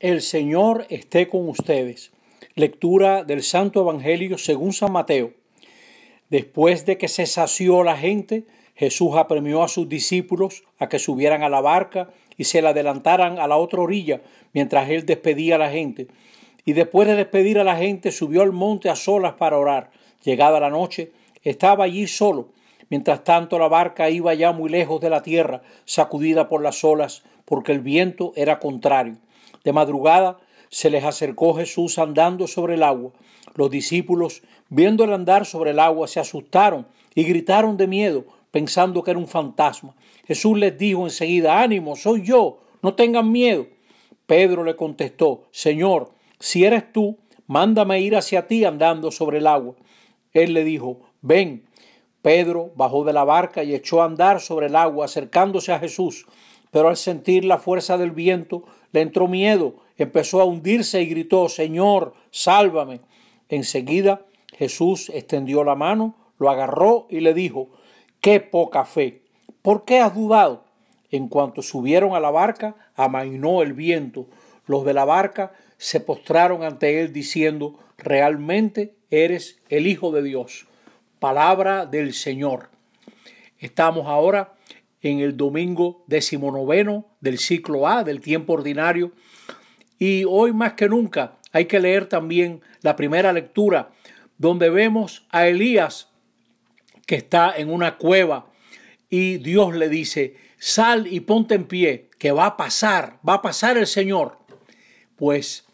El Señor esté con ustedes. Lectura del Santo Evangelio según San Mateo. Después de que se sació la gente, Jesús apremió a sus discípulos a que subieran a la barca y se la adelantaran a la otra orilla mientras él despedía a la gente. Y después de despedir a la gente, subió al monte a solas para orar. Llegada la noche, estaba allí solo. Mientras tanto, la barca iba ya muy lejos de la tierra, sacudida por las olas, porque el viento era contrario. De madrugada se les acercó Jesús andando sobre el agua. Los discípulos, viéndole andar sobre el agua, se asustaron y gritaron de miedo, pensando que era un fantasma. Jesús les dijo enseguida, ánimo, soy yo, no tengan miedo. Pedro le contestó, Señor, si eres tú, mándame ir hacia ti andando sobre el agua. Él le dijo, ven. Pedro bajó de la barca y echó a andar sobre el agua, acercándose a Jesús pero al sentir la fuerza del viento le entró miedo, empezó a hundirse y gritó, Señor, sálvame. Enseguida Jesús extendió la mano, lo agarró y le dijo, qué poca fe, ¿por qué has dudado? En cuanto subieron a la barca, amainó el viento. Los de la barca se postraron ante él diciendo, realmente eres el Hijo de Dios. Palabra del Señor. Estamos ahora en el domingo decimonoveno del ciclo A, del tiempo ordinario. Y hoy más que nunca hay que leer también la primera lectura, donde vemos a Elías que está en una cueva y Dios le dice, sal y ponte en pie, que va a pasar, va a pasar el Señor. Pues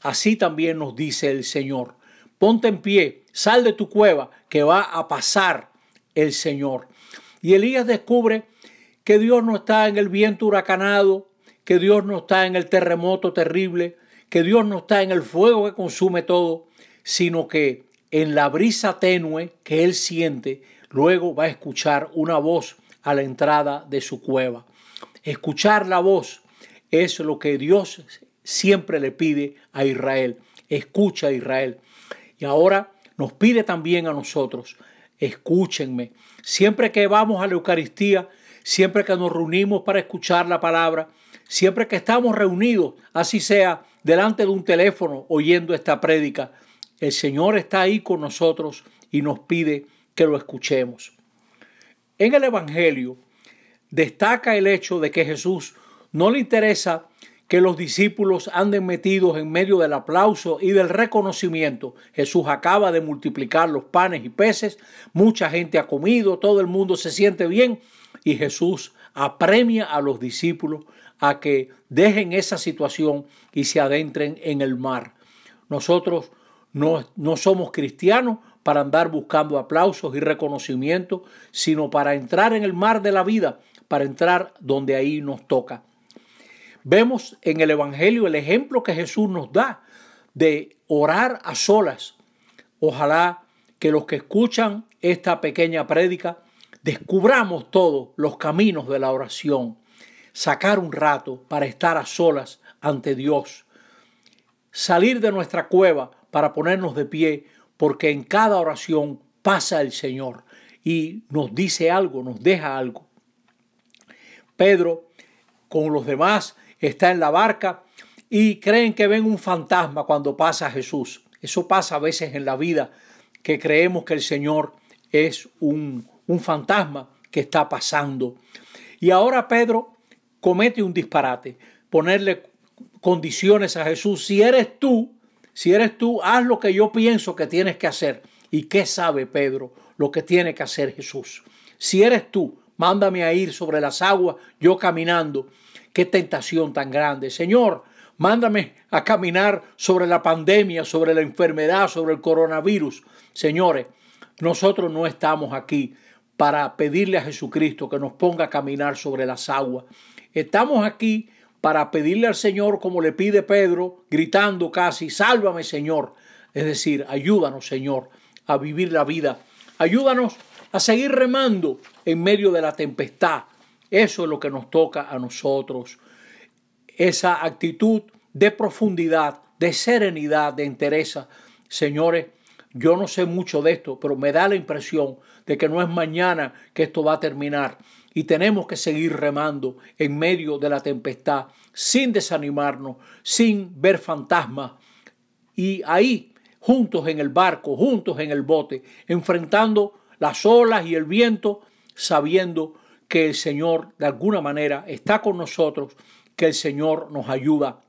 así también nos dice el Señor, ponte en pie, sal de tu cueva, que va a pasar el Señor. Y Elías descubre que Dios no está en el viento huracanado, que Dios no está en el terremoto terrible, que Dios no está en el fuego que consume todo, sino que en la brisa tenue que él siente, luego va a escuchar una voz a la entrada de su cueva. Escuchar la voz es lo que Dios siempre le pide a Israel. Escucha a Israel. Y ahora nos pide también a nosotros, escúchenme. Siempre que vamos a la Eucaristía, siempre que nos reunimos para escuchar la palabra, siempre que estamos reunidos, así sea delante de un teléfono oyendo esta prédica, el Señor está ahí con nosotros y nos pide que lo escuchemos. En el Evangelio destaca el hecho de que Jesús no le interesa que los discípulos anden metidos en medio del aplauso y del reconocimiento. Jesús acaba de multiplicar los panes y peces, mucha gente ha comido, todo el mundo se siente bien y Jesús apremia a los discípulos a que dejen esa situación y se adentren en el mar. Nosotros no, somos cristianos para andar buscando aplausos y reconocimiento, sino para entrar en el mar de la vida, para entrar donde ahí nos toca. Vemos en el Evangelio el ejemplo que Jesús nos da de orar a solas. Ojalá que los que escuchan esta pequeña prédica Descubramos todos los caminos de la oración. Sacar un rato para estar a solas ante Dios. Salir de nuestra cueva para ponernos de pie, porque en cada oración pasa el Señor y nos dice algo, nos deja algo. Pedro, con los demás, está en la barca y creen que ven un fantasma cuando pasa Jesús. Eso pasa a veces en la vida, que creemos que el Señor es un un fantasma que está pasando. Y ahora Pedro comete un disparate, ponerle condiciones a Jesús. Si eres tú, si eres tú, haz lo que yo pienso que tienes que hacer. ¿Y qué sabe Pedro lo que tiene que hacer Jesús? Si eres tú, mándame a ir sobre las aguas, yo caminando. Qué tentación tan grande. Señor, mándame a caminar sobre la pandemia, sobre la enfermedad, sobre el coronavirus. Señores, nosotros no estamos aquí para pedirle a Jesucristo que nos ponga a caminar sobre las aguas. Estamos aquí para pedirle al Señor como le pide Pedro, gritando casi, sálvame Señor. Es decir, ayúdanos Señor a vivir la vida. Ayúdanos a seguir remando en medio de la tempestad. Eso es lo que nos toca a nosotros. Esa actitud de profundidad, de serenidad, de entereza. Señores, yo no sé mucho de esto, pero me da la impresión de que no es mañana que esto va a terminar y tenemos que seguir remando en medio de la tempestad sin desanimarnos, sin ver fantasmas y ahí juntos en el barco, juntos en el bote, enfrentando las olas y el viento, sabiendo que el Señor de alguna manera está con nosotros, que el Señor nos ayuda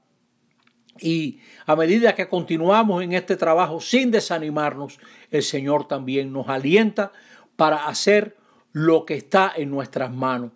y a medida que continuamos en este trabajo sin desanimarnos, el Señor también nos alienta para hacer lo que está en nuestras manos.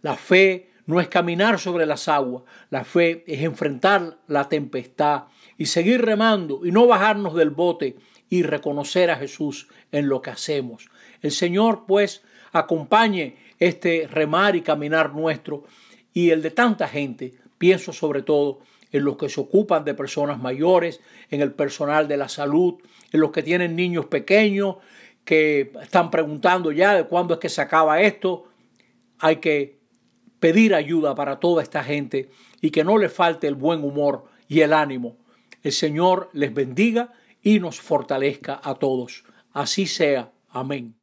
La fe no es caminar sobre las aguas, la fe es enfrentar la tempestad y seguir remando y no bajarnos del bote y reconocer a Jesús en lo que hacemos. El Señor pues acompañe este remar y caminar nuestro y el de tanta gente, pienso sobre todo en los que se ocupan de personas mayores, en el personal de la salud, en los que tienen niños pequeños, que están preguntando ya de cuándo es que se acaba esto. Hay que pedir ayuda para toda esta gente y que no le falte el buen humor y el ánimo. El Señor les bendiga y nos fortalezca a todos. Así sea. Amén.